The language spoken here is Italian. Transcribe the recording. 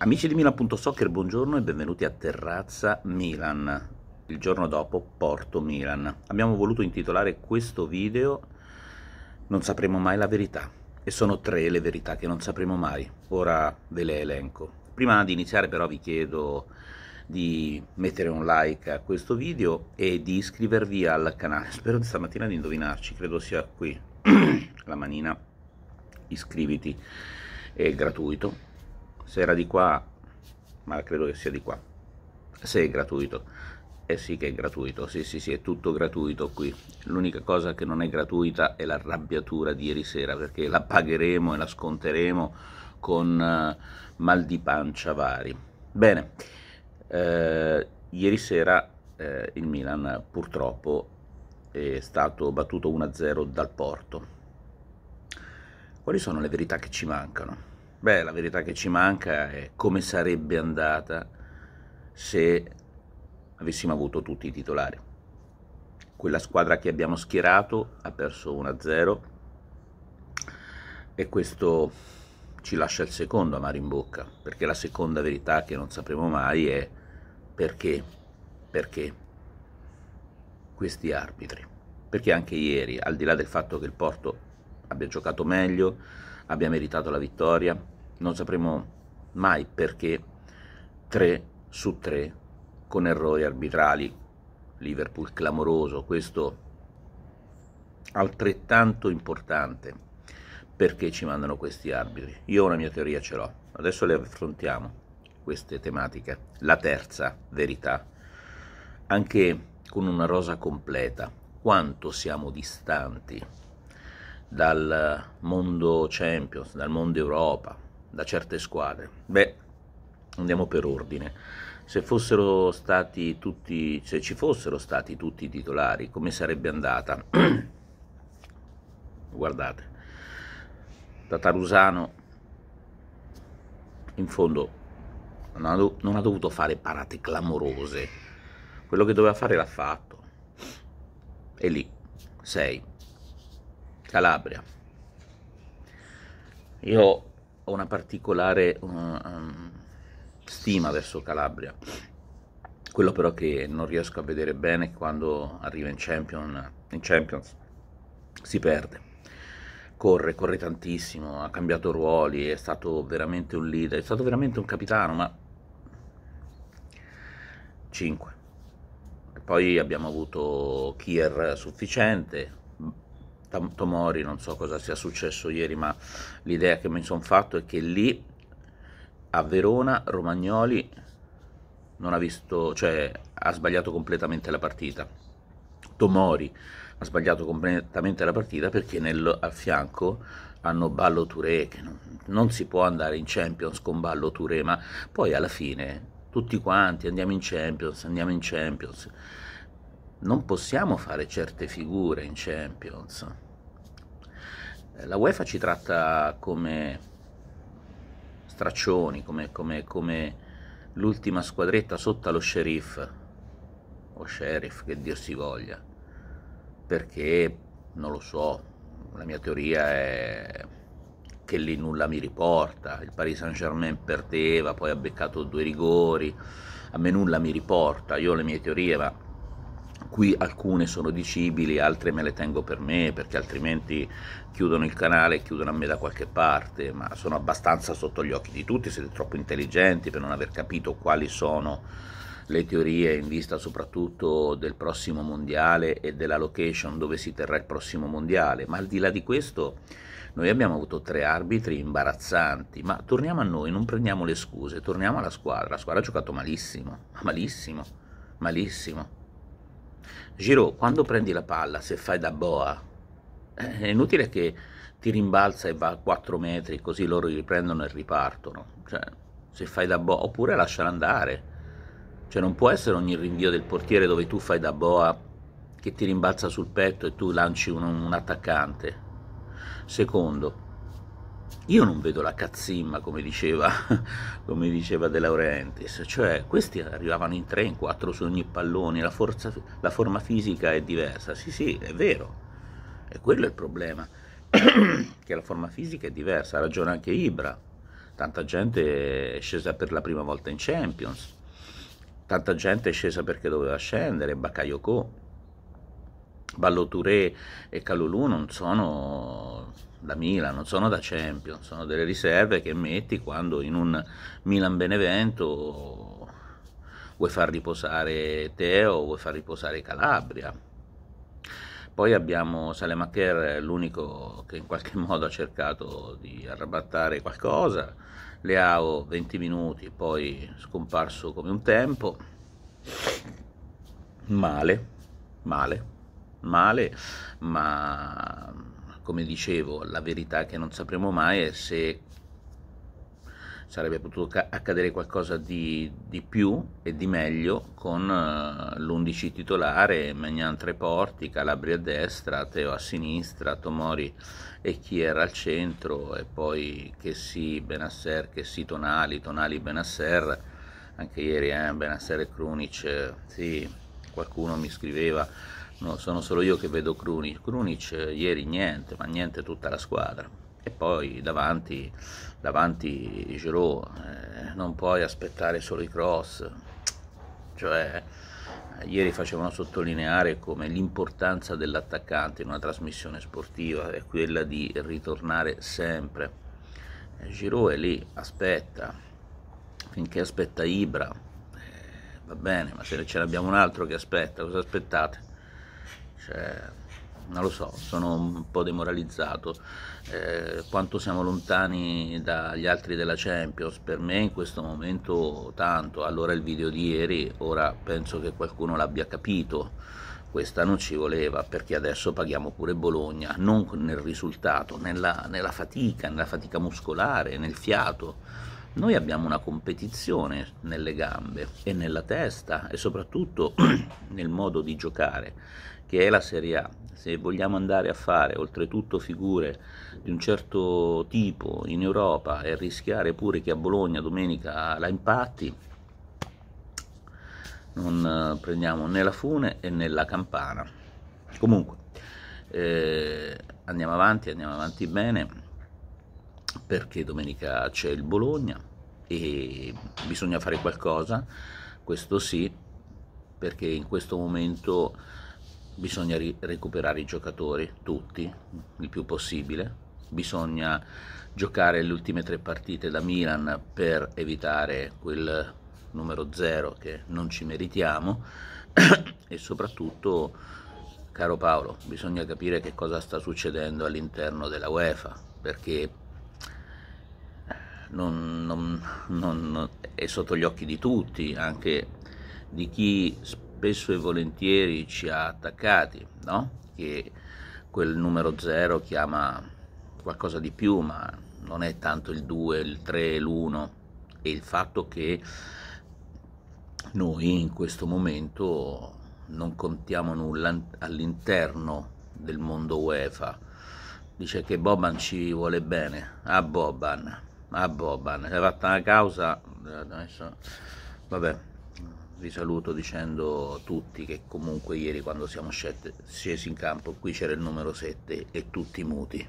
Amici di Milan.soccer, buongiorno e benvenuti a Terrazza Milan, il giorno dopo Porto Milan. Abbiamo voluto intitolare questo video Non sapremo mai la verità e sono tre le verità che non sapremo mai, ora ve le elenco. Prima di iniziare però vi chiedo di mettere un like a questo video e di iscrivervi al canale. Spero stamattina di indovinarci, credo sia qui la manina iscriviti, è gratuito se era di qua ma credo che sia di qua se è gratuito eh sì che è gratuito, sì sì sì, è tutto gratuito qui. L'unica cosa che non è gratuita è l'arrabbiatura di ieri sera, perché la pagheremo e la sconteremo con uh, mal di pancia vari. Bene, eh, ieri sera eh, il Milan purtroppo è stato battuto 1-0 dal Porto. Quali sono le verità che ci mancano? Beh, la verità che ci manca è come sarebbe andata se avessimo avuto tutti i titolari. Quella squadra che abbiamo schierato ha perso 1-0 e questo ci lascia il secondo amaro in bocca, perché la seconda verità che non sapremo mai è perché, perché questi arbitri. Perché anche ieri, al di là del fatto che il Porto abbia giocato meglio, abbia meritato la vittoria, non sapremo mai perché 3 su 3 con errori arbitrali. Liverpool clamoroso, questo altrettanto importante perché ci mandano questi arbitri. Io una mia teoria ce l'ho, adesso le affrontiamo queste tematiche. La terza verità, anche con una rosa completa, quanto siamo distanti dal mondo Champions, dal mondo Europa, da certe squadre. Beh, andiamo per ordine. Se, fossero stati tutti, se ci fossero stati tutti i titolari, come sarebbe andata? Guardate, Tatarusano in fondo non ha, non ha dovuto fare parate clamorose, quello che doveva fare l'ha fatto. E lì, 6. Calabria. Io ho una particolare uh, um, stima verso Calabria. Quello però che non riesco a vedere bene quando arriva in, Champion, in Champions si perde. Corre, corre tantissimo, ha cambiato ruoli, è stato veramente un leader, è stato veramente un capitano, ma 5. Poi abbiamo avuto Kier sufficiente, Tomori, non so cosa sia successo ieri, ma l'idea che mi sono fatto è che lì a Verona Romagnoli non ha visto, cioè ha sbagliato completamente la partita. Tomori ha sbagliato completamente la partita perché nel, al fianco hanno Ballo Touré, che non, non, si può andare in Champions con Ballo Touré, ma poi alla fine tutti quanti andiamo in Champions, andiamo in Champions non possiamo fare certe figure in Champions. Eh, la UEFA ci tratta come straccioni, come, come, come l'ultima squadretta sotto allo sheriff, o sheriff che dir si voglia, perché non lo so, la mia teoria è che lì nulla mi riporta, il Paris Saint Germain perdeva, poi ha beccato due rigori, a me nulla mi riporta, io ho le mie teorie, ma qui alcune sono dicibili, altre me le tengo per me perché altrimenti chiudono il canale e chiudono a me da qualche parte, ma sono abbastanza sotto gli occhi di tutti, siete troppo intelligenti per non aver capito quali sono le teorie in vista soprattutto del prossimo mondiale e della location dove si terrà il prossimo mondiale, ma al di là di questo noi abbiamo avuto tre arbitri imbarazzanti, ma torniamo a noi, non prendiamo le scuse, torniamo alla squadra, la squadra ha giocato malissimo, malissimo, malissimo. Giro, quando prendi la palla, se fai da boa, eh, è inutile che ti rimbalza e va a 4 metri così loro riprendono e ripartono. Cioè, se fai da boa, oppure lasciala andare. Cioè non può essere ogni rinvio del portiere dove tu fai da boa che ti rimbalza sul petto e tu lanci un, un attaccante. Secondo, io non vedo la cazzimma, come diceva, come diceva De Laurentiis, cioè questi arrivavano in tre, in quattro su ogni pallone, la, forza, la forma fisica è diversa, sì sì, è vero, e quello è il problema, che la forma fisica è diversa, ha ragione anche Ibra, tanta gente è scesa per la prima volta in Champions, tanta gente è scesa perché doveva scendere, Bakayoko, Balloture e Calulù non sono da Milan, non sono da Champions, sono delle riserve che metti quando in un Milan-Benevento vuoi far riposare Teo, vuoi far riposare Calabria. Poi abbiamo Salemacher, l'unico che in qualche modo ha cercato di arrabattare qualcosa, Leao 20 minuti, poi scomparso come un tempo, male, male male, ma come dicevo, la verità che non sapremo mai è se sarebbe potuto accadere qualcosa di, di più e di meglio con eh, l'11 titolare, Magnan tre porti, Calabria a destra, Teo a sinistra, Tomori e Chier al centro e poi che sì Benasser, che sì Tonali, Tonali Benasser, anche ieri eh, Benasser e Krunic, eh, sì, qualcuno mi scriveva No, sono solo io che vedo Krunic. Krunic ieri niente, ma niente tutta la squadra. E poi davanti, davanti Giroud, eh, non puoi aspettare solo i cross. Cioè, eh, ieri facevano sottolineare come l'importanza dell'attaccante in una trasmissione sportiva è quella di ritornare sempre. Eh, Giroud è lì, aspetta, finché aspetta Ibra, eh, va bene, ma se ce n'abbiamo un altro che aspetta, cosa aspettate? Cioè, non lo so, sono un po' demoralizzato. Eh, quanto siamo lontani dagli altri della Champions? Per me in questo momento tanto. Allora il video di ieri, ora penso che qualcuno l'abbia capito. Questa non ci voleva perché adesso paghiamo pure Bologna, non nel risultato, nella, nella fatica, nella fatica muscolare, nel fiato. Noi abbiamo una competizione nelle gambe e nella testa e soprattutto nel modo di giocare, che è la Serie A. Se vogliamo andare a fare oltretutto figure di un certo tipo in Europa e rischiare pure che a Bologna domenica la impatti, non eh, prendiamo né la fune né la campana. Comunque, eh, andiamo avanti, andiamo avanti bene perché domenica c'è il Bologna e bisogna fare qualcosa, questo sì, perché in questo momento bisogna ri- recuperare i giocatori, tutti, il più possibile, bisogna giocare le ultime tre partite da Milan per evitare quel numero zero che non ci meritiamo e soprattutto, caro Paolo, bisogna capire che cosa sta succedendo all'interno della UEFA, perché non, non, non è sotto gli occhi di tutti, anche di chi spesso e volentieri ci ha attaccati, no? che quel numero zero chiama qualcosa di più, ma non è tanto il 2, il 3, l'1, e il fatto che noi in questo momento non contiamo nulla all'interno del mondo UEFA. Dice che Boban ci vuole bene. A ah, Boban ah boh, bene, si è fatta una causa, adesso, vabbè, vi saluto dicendo a tutti che comunque ieri quando siamo scesi in campo qui c'era il numero 7 e tutti muti.